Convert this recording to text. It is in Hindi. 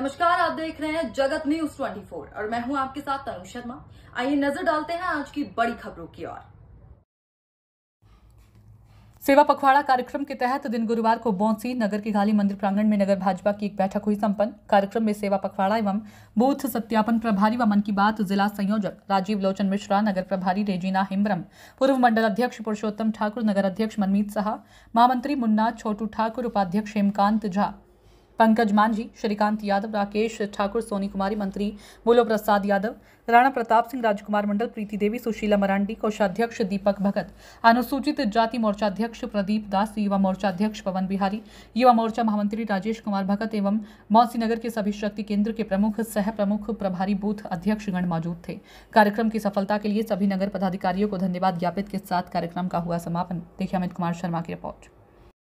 नमस्कार आप देख रहे हैं जगत न्यूज 24 और मैं हूं आपके साथ तनु शर्मा आइए नजर डालते हैं आज की बड़ी खबरों की ओर सेवा पखवाड़ा कार्यक्रम के तहत दिन गुरुवार को बौंसी नगर के घाली मंदिर प्रांगण में नगर भाजपा की एक बैठक हुई संपन्न कार्यक्रम में सेवा पखवाड़ा एवं बूथ सत्यापन प्रभारी व मन की बात जिला संयोजक राजीव लोचन मिश्रा नगर प्रभारी रेजीना हिम्ब्रम पूर्व मंडल अध्यक्ष पुरुषोत्तम ठाकुर नगर अध्यक्ष मनमीत साह महामंत्री मुन्ना छोटू ठाकुर उपाध्यक्ष हेमकांत झा पंकज मांझी श्रीकांत यादव राकेश ठाकुर सोनी कुमारी मंत्री बोलो प्रसाद यादव राणा प्रताप सिंह राजकुमार मंडल प्रीति देवी सुशीला मरांडी कोषाध्यक्ष दीपक भगत अनुसूचित जाति मोर्चा अध्यक्ष प्रदीप दास युवा मोर्चा अध्यक्ष पवन बिहारी युवा मोर्चा महामंत्री राजेश कुमार भगत एवं मौसी नगर के सभी शक्ति केंद्र के प्रमुख सह प्रमुख प्रभारी बूथ अध्यक्षगण मौजूद थे कार्यक्रम की सफलता के लिए सभी नगर पदाधिकारियों को धन्यवाद ज्ञापित के साथ कार्यक्रम का हुआ समापन देखिए अमित कुमार शर्मा की रिपोर्ट